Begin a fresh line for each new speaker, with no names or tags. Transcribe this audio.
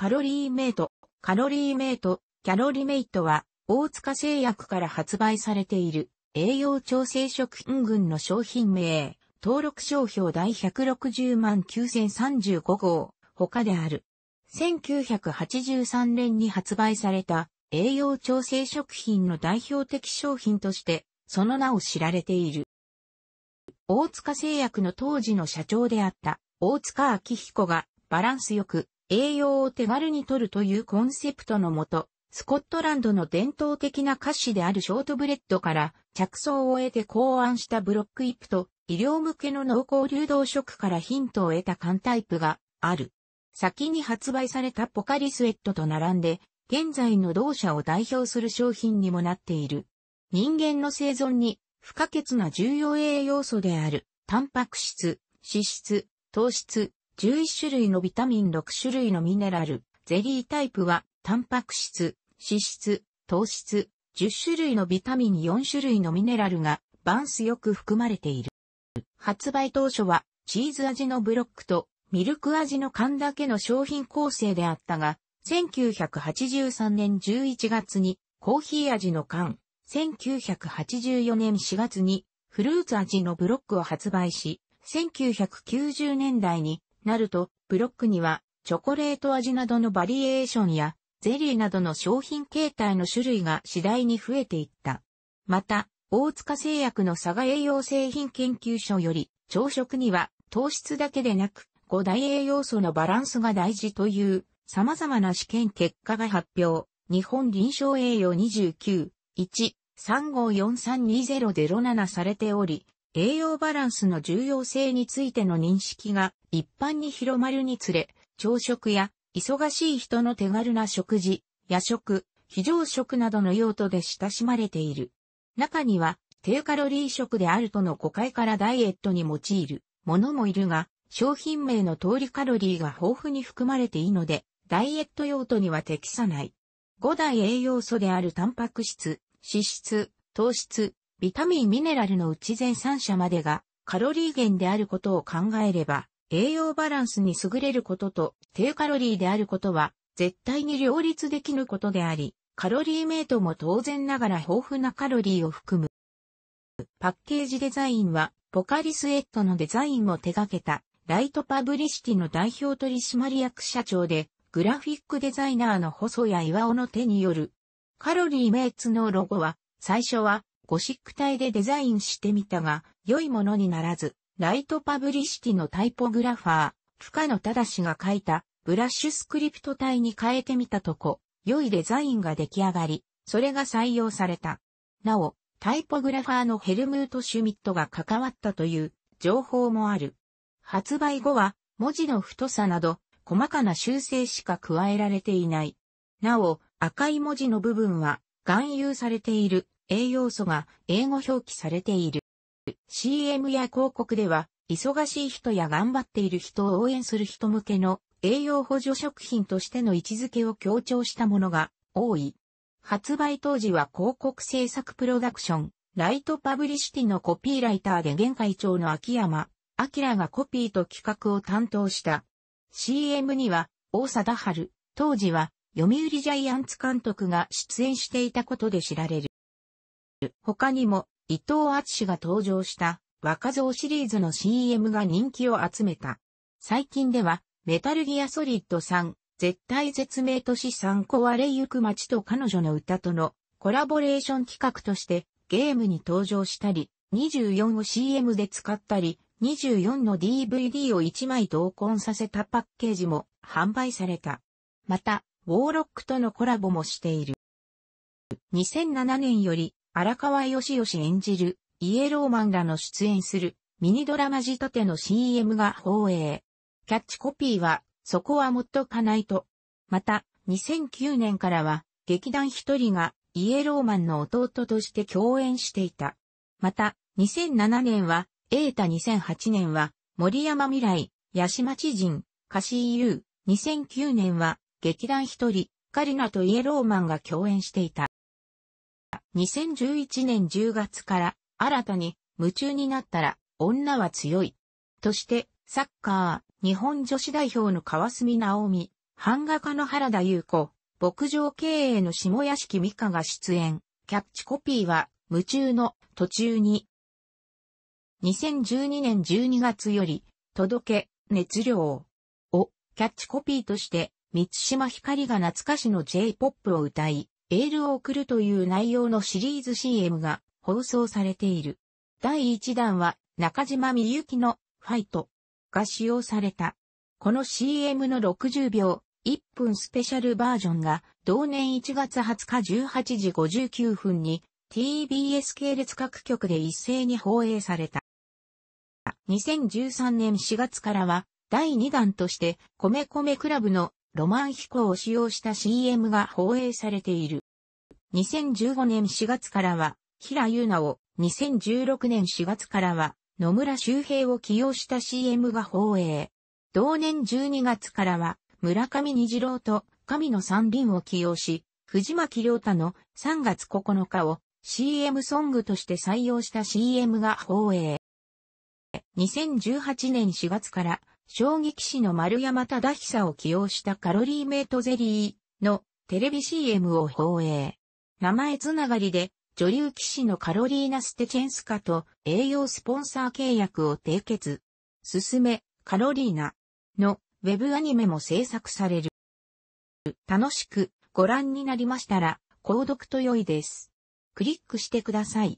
カロリーメイト、カロリーメイト、キャロリメイトは、大塚製薬から発売されている栄養調整食品群の商品名、登録商標第160万9035号、他である。1983年に発売された栄養調整食品の代表的商品として、その名を知られている。大塚製薬の当時の社長であった大塚明彦がバランスよく栄養を手軽に摂るというコンセプトのもと、スコットランドの伝統的な菓子であるショートブレッドから着想を得て考案したブロックイップと医療向けの濃厚流動食からヒントを得た缶タイプがある。先に発売されたポカリスエットと並んで、現在の同社を代表する商品にもなっている。人間の生存に不可欠な重要栄養素である、タンパク質、脂質、糖質、11種類のビタミン6種類のミネラル、ゼリータイプは、タンパク質、脂質、糖質、10種類のビタミン4種類のミネラルが、バンスよく含まれている。発売当初は、チーズ味のブロックと、ミルク味の缶だけの商品構成であったが、1983年11月に、コーヒー味の缶、1984年4月に、フルーツ味のブロックを発売し、1990年代になると、ブロックには、チョコレート味などのバリエーションや、ゼリーなどの商品形態の種類が次第に増えていった。また、大塚製薬の佐賀栄養製品研究所より、朝食には糖質だけでなく、5大栄養素のバランスが大事という様々な試験結果が発表。日本臨床栄養29、1、354320007されており、栄養バランスの重要性についての認識が一般に広まるにつれ、朝食や忙しい人の手軽な食事、夜食、非常食などの用途で親しまれている。中には低カロリー食であるとの誤解からダイエットに用いるものもいるが、商品名の通りカロリーが豊富に含まれていいので、ダイエット用途には適さない。5大栄養素であるタンパク質、脂質、糖質、ビタミンミネラルのうち全3者までがカロリー源であることを考えれば、栄養バランスに優れることと低カロリーであることは絶対に両立できぬことであり、カロリーメイトも当然ながら豊富なカロリーを含む。パッケージデザインはポカリスエットのデザインを手掛けたライトパブリシティの代表取締役社長でグラフィックデザイナーの細谷岩尾の手によるカロリーメイツのロゴは最初はゴシック体でデザインしてみたが、良いものにならず、ライトパブリシティのタイポグラファー、深野正が書いた、ブラッシュスクリプト体に変えてみたとこ、良いデザインが出来上がり、それが採用された。なお、タイポグラファーのヘルムート・シュミットが関わったという情報もある。発売後は文字の太さなど細かな修正しか加えられていない。なお、赤い文字の部分は含有されている栄養素が英語表記されている。CM や広告では、忙しい人や頑張っている人を応援する人向けの栄養補助食品としての位置づけを強調したものが多い。発売当時は広告制作プロダクション、ライトパブリシティのコピーライターで現会長の秋山、明がコピーと企画を担当した。CM には、大貞春、当時は、読売ジャイアンツ監督が出演していたことで知られる。他にも、伊藤敦が登場した若造シリーズの CM が人気を集めた。最近では、メタルギアソリッド3、絶対絶命都市3壊れゆく街と彼女の歌とのコラボレーション企画としてゲームに登場したり、24を CM で使ったり、24の DVD を1枚同梱させたパッケージも販売された。また、ウォーロックとのコラボもしている。2007年より荒川よしよし演じる、イエローマンらの出演する、ミニドラマ仕立ての CM が放映。キャッチコピーは、そこはもっとかないと。また、2009年からは、劇団一人が、イエローマンの弟として共演していた。また、2007年は、エータ2008年は、森山未来、八島知人、カシーユー、2009年は、劇団一人、カリナとイエローマンが共演していた。2011年10月から新たに夢中になったら女は強い。として、サッカー、日本女子代表の川澄直美、版画家の原田優子、牧場経営の下屋敷美香が出演。キャッチコピーは、夢中の途中に。2012年12月より、届け、熱量をキャッチコピーとして、三島ひかりが懐かしの J-POP を歌い、エールを送るという内容のシリーズ CM が放送されている。第1弾は中島みゆきのファイトが使用された。この CM の60秒1分スペシャルバージョンが同年1月20日18時59分に TBS 系列各局で一斉に放映された。2013年4月からは第2弾として米米クラブのロマン飛行を使用した CM が放映されている。2015年4月からは、平優奈を、2016年4月からは、野村周平を起用した CM が放映。同年12月からは、村上虹郎と神野三輪を起用し、藤巻亮太の3月9日を CM ソングとして採用した CM が放映。2018年4月から将棋棋士の丸山忠久を起用したカロリーメイトゼリーのテレビ CM を放映。名前つながりで女流棋士のカロリーナ・ステチェンスカと栄養スポンサー契約を締結。すすめ、カロリーナのウェブアニメも制作される。楽しくご覧になりましたら、購読と良いです。クリックしてください。